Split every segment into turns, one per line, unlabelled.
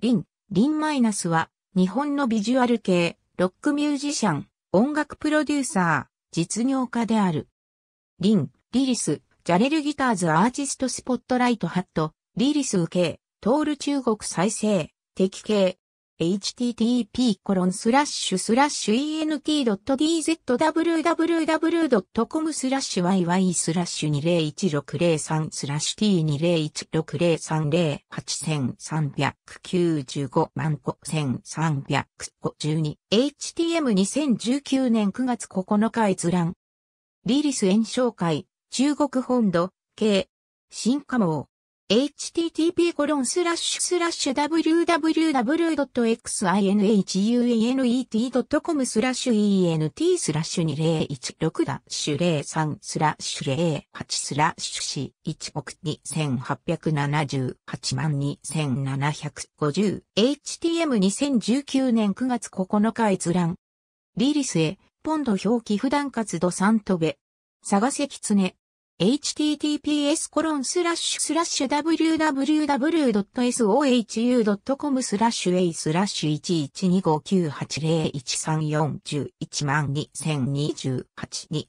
リン、リンマイナスは、日本のビジュアル系、ロックミュージシャン、音楽プロデューサー、実業家である。リン、リリス、ジャレルギターズアーティストスポットライトハット、リリス受け、トール中国再生、敵系、http://ent.dzwww.com スラッシュ yy スラッシュ201603スラッシュ t20160308 1395万5352 htm2019 年9月9日閲覧リリス炎症会中国本土系新加盟 h t t p w w w x i n u e n e t c o m スラッシュ ent スラッシュ2016ダッシュ03スラッシュ08スラッシュ4 1億2878万2750 htm2019 年9月9日閲覧リリスへポンド表記普段活動サントベ探せキツネ https コロンスラッシュスラッシュ www.sohu.com スラッシュ a スラッシュ11259801341122028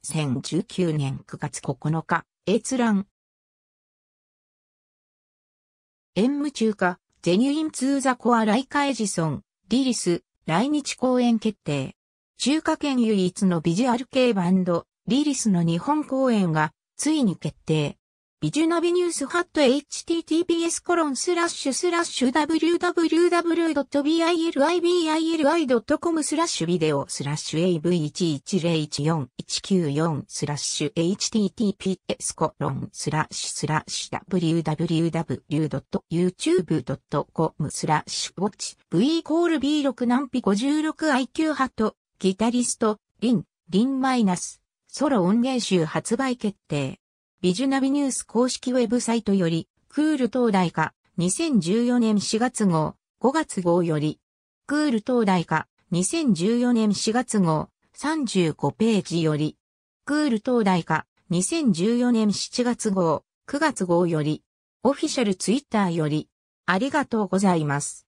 2019年9月9日閲覧演武中華ジェニューインツーザコアライカエジソンリリス来日公演決定中華圏唯一のビジュアル系バンドリリスの日本公演がついに決定。ビジュナビニュースハット https コロンスラッシュスラッシュ www.bilibili.com スラッシュビデオスラッシュ av1101419 スラッシュ https コロンスラッシュスラッシュ www.youtube.com スラッシュウォッチ v イコール b6 難比56 IQ ハットギタリストリンリンマイナスソロ音源集発売決定。ビジュナビニュース公式ウェブサイトより、クール東大化、2014年4月号、5月号より、クール東大化、2014年4月号、35ページより、クール東大化、2014年7月号、9月号より、オフィシャルツイッターより、ありがとうございます。